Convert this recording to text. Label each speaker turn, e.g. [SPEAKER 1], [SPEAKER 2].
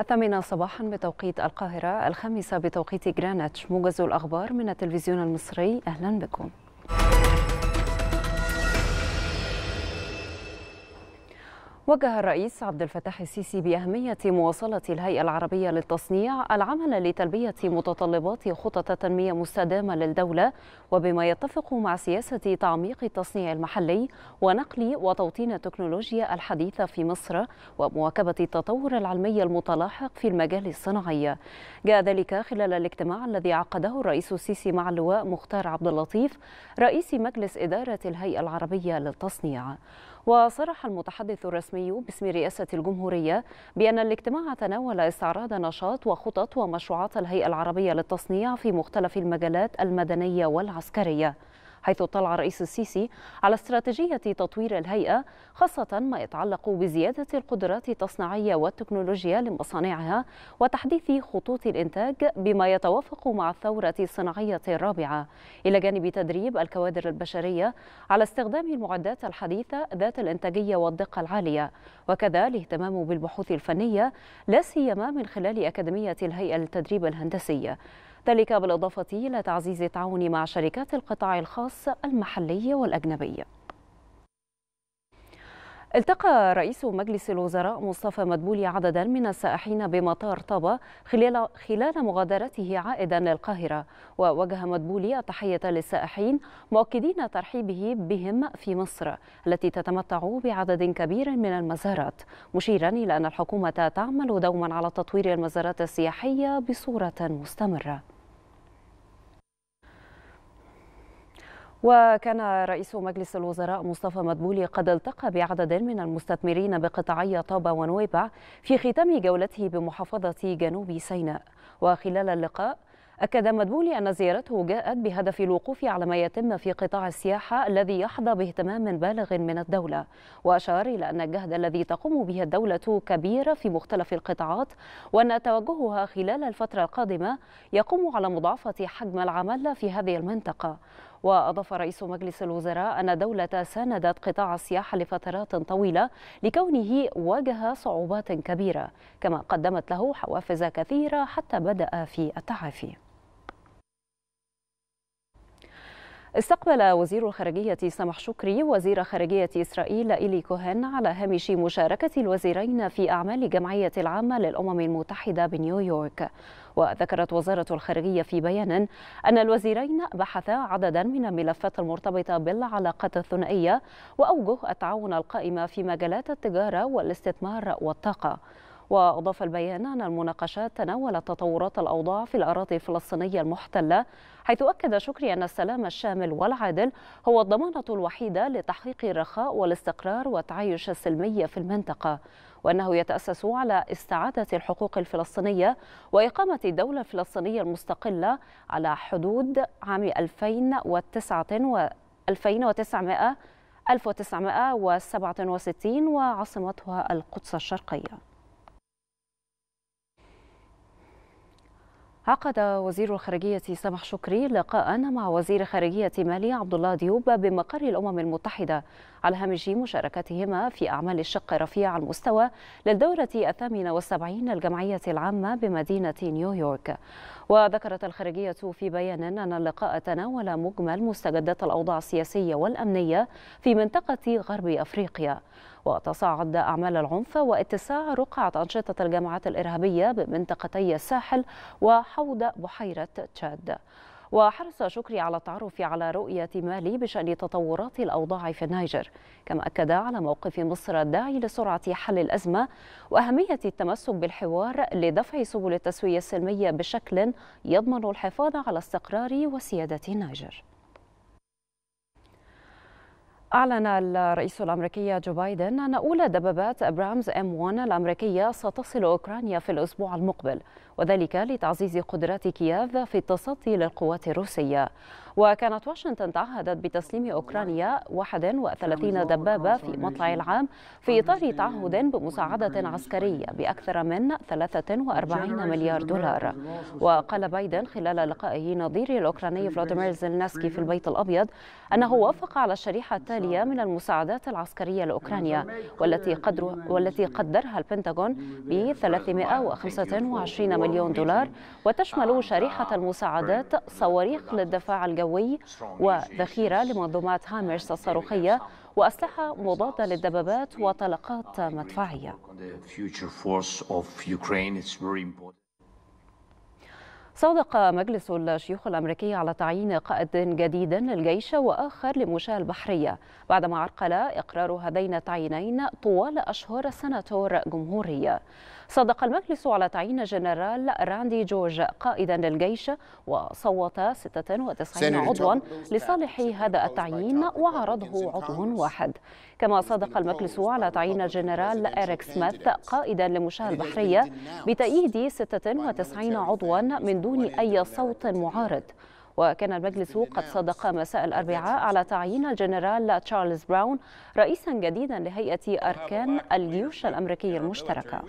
[SPEAKER 1] الثامنة صباحا بتوقيت القاهرة الخامسة بتوقيت جرانتش موجز الأخبار من التلفزيون المصري أهلا بكم وجه الرئيس عبد الفتاح السيسي بأهمية مواصلة الهيئة العربية للتصنيع العمل لتلبية متطلبات خطط تنمية مستدامة للدولة وبما يتفق مع سياسة تعميق التصنيع المحلي ونقل وتوطين التكنولوجيا الحديثة في مصر ومواكبة التطور العلمي المتلاحق في المجال الصناعي. جاء ذلك خلال الاجتماع الذي عقده الرئيس السيسي مع اللواء مختار عبد اللطيف رئيس مجلس إدارة الهيئة العربية للتصنيع. وصرح المتحدث الرسمي باسم رئاسة الجمهورية بأن الاجتماع تناول استعراض نشاط وخطط ومشروعات الهيئة العربية للتصنيع في مختلف المجالات المدنية والعسكرية حيث اطلع الرئيس السيسي على استراتيجية تطوير الهيئة خاصة ما يتعلق بزيادة القدرات التصنيعية والتكنولوجيا لمصانعها وتحديث خطوط الإنتاج بما يتوافق مع الثورة الصناعية الرابعة إلى جانب تدريب الكوادر البشرية على استخدام المعدات الحديثة ذات الإنتاجية والدقة العالية وكذا الاهتمام بالبحوث الفنية لا سيما من خلال أكاديمية الهيئة للتدريب الهندسي ذلك بالإضافة إلى تعزيز التعاون مع شركات القطاع الخاص المحلية والأجنبية التقى رئيس مجلس الوزراء مصطفى مدبولي عددا من السائحين بمطار طابا خلال خلال مغادرته عائدا للقاهره ووجه مدبولي التحيه للسائحين مؤكدين ترحيبه بهم في مصر التي تتمتع بعدد كبير من المزارات مشيرا الى ان الحكومه تعمل دوما على تطوير المزارات السياحيه بصوره مستمره وكان رئيس مجلس الوزراء مصطفى مدبولي قد التقى بعدد من المستثمرين بقطاعي طابا ونويبع في ختام جولته بمحافظة جنوب سيناء وخلال اللقاء أكد مدبولي أن زيارته جاءت بهدف الوقوف على ما يتم في قطاع السياحة الذي يحظى باهتمام بالغ من الدولة وأشار إلى أن الجهد الذي تقوم به الدولة كبير في مختلف القطاعات وأن توجهها خلال الفترة القادمة يقوم على مضاعفة حجم العمل في هذه المنطقة وأضاف رئيس مجلس الوزراء أن دولة ساندت قطاع السياحة لفترات طويلة لكونه واجه صعوبات كبيرة كما قدمت له حوافز كثيرة حتى بدأ في التعافي استقبل وزير الخارجية سمح شكري وزير خارجية إسرائيل إيلي كوهن على هامش مشاركة الوزيرين في أعمال الجمعية العامة للأمم المتحدة بنيويورك وذكرت وزارة الخارجية في بيان أن الوزيرين بحثا عددا من الملفات المرتبطة بالعلاقات الثنائية وأوجه التعاون القائمة في مجالات التجارة والاستثمار والطاقة وأضاف البيان أن المناقشات تناولت تطورات الأوضاع في الأراضي الفلسطينية المحتلة حيث أكد شكري أن السلام الشامل والعادل هو الضمانة الوحيدة لتحقيق الرخاء والاستقرار والتعايش السلمي في المنطقة وأنه يتأسس على استعادة الحقوق الفلسطينية وإقامة دولة فلسطينية المستقلة على حدود عام 2009 و 1967 وعاصمتها القدس الشرقية عقد وزير الخارجية سامح شكري لقاء مع وزير خارجية مالي عبد الله ديوب بمقر الأمم المتحدة على هامش مشاركتهما في أعمال الشق رفيع المستوى للدورة الثامنة والسبعين للجمعية العامة بمدينة نيويورك وذكرت الخارجية في بيان أن اللقاء تناول مجمل مستجدات الأوضاع السياسية والأمنية في منطقة غرب أفريقيا وتصاعد أعمال العنف واتساع رقعة أنشطة الجماعات الإرهابية بمنطقتي الساحل وحوض بحيرة تشاد وحرص شكري على التعرف على رؤية مالي بشأن تطورات الأوضاع في النيجر كما أكد على موقف مصر الداعي لسرعة حل الأزمة وأهمية التمسك بالحوار لدفع سبل التسوية السلمية بشكل يضمن الحفاظ على استقرار وسيادة النيجر أعلن الرئيس الأمريكي جو بايدن أن أولى دبابات أبرامز أم 1 الأمريكية ستصل أوكرانيا في الأسبوع المقبل وذلك لتعزيز قدرات كييف في التصدي للقوات الروسية وكانت واشنطن تعهدت بتسليم أوكرانيا 31 دبابة في مطلع العام في إطار تعهد بمساعدة عسكرية بأكثر من 43 مليار دولار وقال بايدن خلال لقائه نظير الأوكراني فلاديمير زيلنسكي في البيت الأبيض أنه وافق على الشريحة الثانية مالية من المساعدات العسكرية لأوكرانيا والتي, قدر والتي قدرها البنتاغون ب 325 مليون دولار وتشمل شريحة المساعدات صواريخ للدفاع الجوي وذخيرة لمنظومات هامرس الصاروخية وأسلحة مضادة للدبابات وطلقات مدفعية. صادق مجلس الشيوخ الأمريكي على تعيين قائد جديد للجيش وآخر لمشاة البحرية بعدما عرقل إقرار هذين التعيينين طوال أشهر سناتور جمهورية صادق المجلس على تعيين جنرال راندي جورج قائدا للجيش وصوت 96 عضوا لصالح هذا التعيين وعرضه عضو واحد كما صادق المجلس على تعيين الجنرال إريك سميث قائدا لمشاة البحرية بتأييد 96 عضوا من دون بدون أي صوت معارض وكان المجلس قد صدق مساء الأربعاء على تعيين الجنرال تشارلز براون رئيسا جديدا لهيئة أركان الجيوش الأمريكية المشتركة